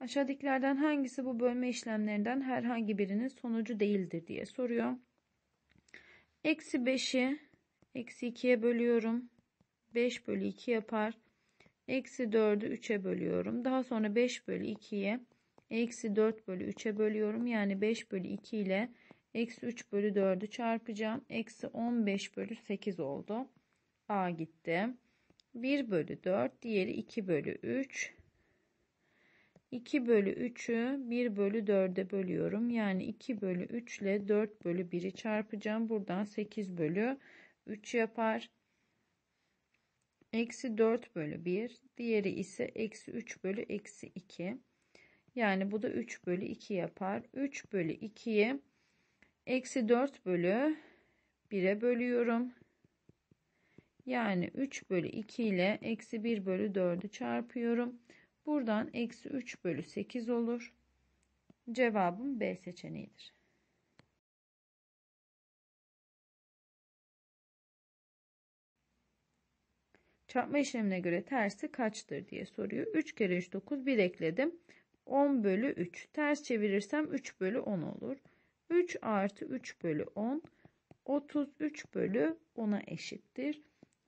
Aşağıdakilerden hangisi bu bölme işlemlerinden herhangi birinin sonucu değildir diye soruyor. Eksi 5'i eksi 2'ye bölüyorum. 5 bölü 2 yapar. Eksi 4'ü 3'e bölüyorum. Daha sonra 5 bölü 2'ye eksi 4 bölü 3'e bölüyorum. Yani 5 bölü 2 ile eksi 3 bölü 4'ü çarpacağım. Eksi 15 bölü 8 oldu. A gitti. 1 bölü 4 diğeri 2 bölü 3 2 bölü 3'ü 1 bölü 4'e bölüyorum. Yani 2 bölü 3 ile 4 bölü 1'i çarpacağım. Buradan 8 bölü 3 yapar. Eksi 4 bölü 1. Diğeri ise eksi 3 bölü eksi 2. Yani bu da 3 bölü 2 yapar. 3 bölü 2'yi eksi 4 bölü 1'e bölüyorum. Yani 3 bölü 2 ile eksi 1 bölü 4'ü çarpıyorum. Buradan eksi 3 bölü 8 olur. Cevabım B seçeneğidir. Çarpma işlemine göre tersi kaçtır diye soruyor. 3 kere 3 9 1 ekledim. 10 bölü 3. Ters çevirirsem 3 bölü 10 olur. 3 artı 3 bölü 10 33 bölü 10'a eşittir.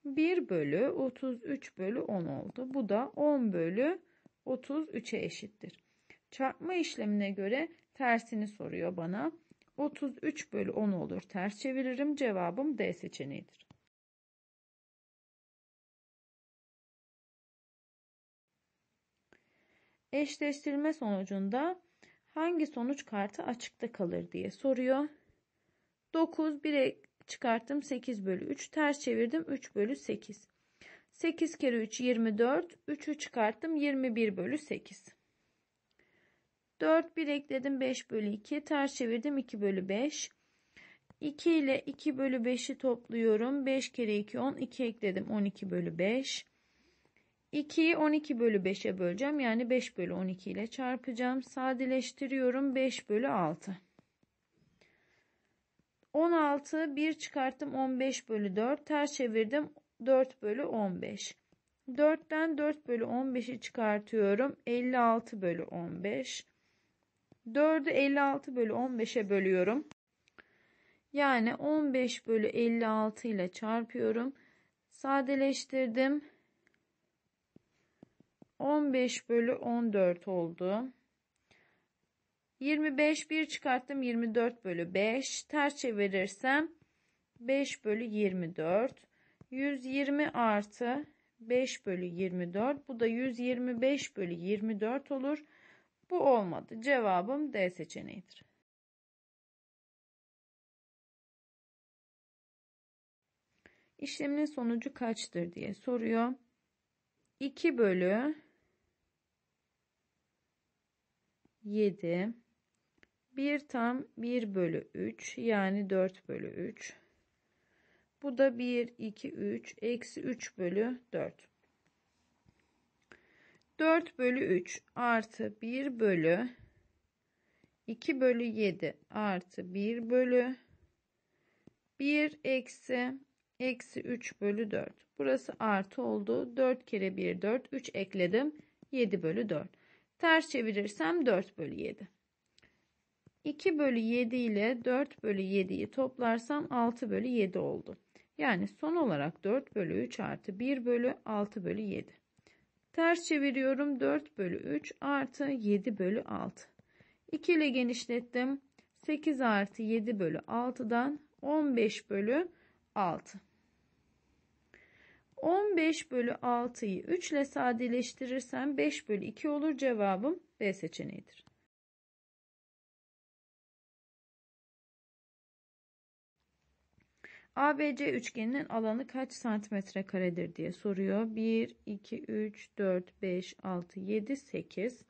1 bölü 33 bölü 10 oldu. Bu da 10 bölü 33'e eşittir. Çarpma işlemine göre tersini soruyor bana. 33 bölü 10 olur. Ters çeviririm. Cevabım D seçeneğidir. Eşleştirme sonucunda hangi sonuç kartı açıkta kalır diye soruyor. 9 1'e çıkarttım 8 bölü 3 ters çevirdim 3 bölü 8. 8 kere 3 24. 3'ü çıkarttım 21 bölü 8. 4 1 ekledim 5 bölü 2. Ters çevirdim 2 bölü 5. 2 ile 2 bölü 5'i topluyorum. 5 kere 2 10. 2 ekledim 12 bölü 5. 2'yi 12 bölü 5'e böleceğim. Yani 5 bölü 12 ile çarpacağım. Sadeleştiriyorum 5 bölü 6. 16 1 çıkarttım 15 bölü 4 ters çevirdim 4 bölü 15. 4'ten 4 bölü 15'i çıkartıyorum. 56 bölü 15. 4'ü 56 bölü 15'e bölüyorum. Yani 15 bölü 56 ile çarpıyorum. Sadeleştirdim. 15 bölü 14 oldu. 25 1 çıkarttım 24 bölü 5. Ters çevirirsem 5 bölü 24. 120 artı 5 bölü 24. Bu da 125 bölü 24 olur. Bu olmadı. Cevabım D seçeneğidir. İşlemin sonucu kaçtır diye soruyor. 2 bölü 7 1 tam 1 bölü 3 yani 4 bölü 3 bu da 1, 2, 3, eksi 3 bölü 4. 4 bölü 3 artı 1 bölü 2 bölü 7 artı 1 bölü 1 eksi eksi 3 bölü 4. Burası artı oldu. 4 kere 1 4. 3 ekledim. 7 bölü 4. Ters çevirirsem 4 bölü 7. 2 bölü 7 ile 4 bölü 7'yi toplarsam 6 bölü 7 oldu. Yani son olarak 4 bölü 3 artı 1 bölü 6 bölü 7. Ters çeviriyorum 4 bölü 3 artı 7 bölü 6. 2 ile genişlettim. 8 artı 7 bölü 6'dan 15 bölü 6. 15 bölü 6'yı 3 ile sadeleştirirsem 5 bölü 2 olur cevabım B seçeneğidir. ABC üçgeninin alanı kaç santimetre karedir diye soruyor. 1, 2, 3, 4, 5, 6, 7, 8.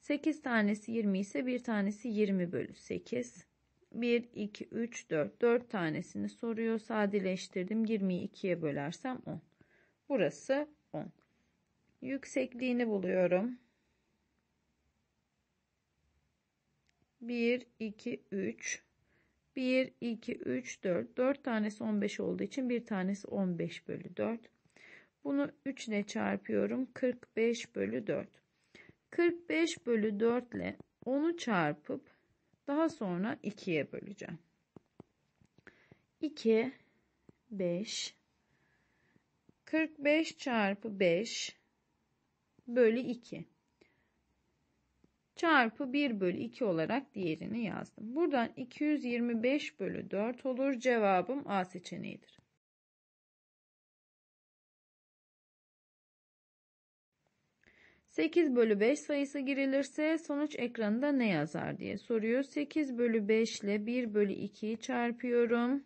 8 tanesi 20 ise bir tanesi 20 bölü 8. 1, 2, 3, 4. 4 tanesini soruyor. Sadeleştirdim. 20'yi 2'ye bölersem 10. Burası 10. Yüksekliğini buluyorum. 1, 2, 3, 1, 2, 3, 4. 4 tanesi 15 olduğu için bir tanesi 15 bölü 4. Bunu 3 ile çarpıyorum. 45 bölü 4. 45 bölü 4 ile 10'u çarpıp daha sonra 2'ye böleceğim. 2, 5, 45 çarpı 5 bölü 2 çarpı 1 bölü 2 olarak diğerini yazdım. Buradan 225 bölü 4 olur. Cevabım A seçeneğidir. Sekiz bölü beş sayısı girilirse sonuç ekranında ne yazar diye soruyor. Sekiz bölü 5 ile 1 bölü 2'yi çarpıyorum.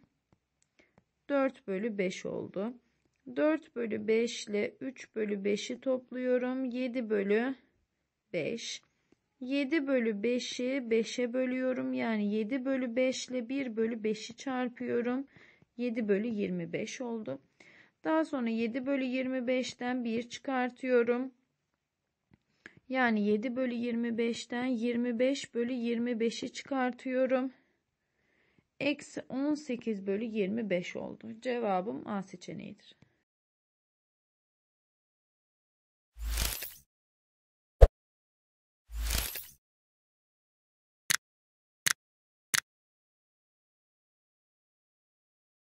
Dört bölü beş oldu. Dört bölü 5 ile 3 bölü beşi topluyorum. Yedi bölü beş. 7 bölü 5'i 5'e bölüyorum. Yani 7 bölü 5 ile 1 bölü 5'i çarpıyorum. 7 bölü 25 oldu. Daha sonra 7 bölü 25'ten 1 çıkartıyorum. Yani 7 bölü 25'ten 25 bölü 25'i çıkartıyorum. Eksi 18 bölü 25 oldu. Cevabım A seçeneğidir.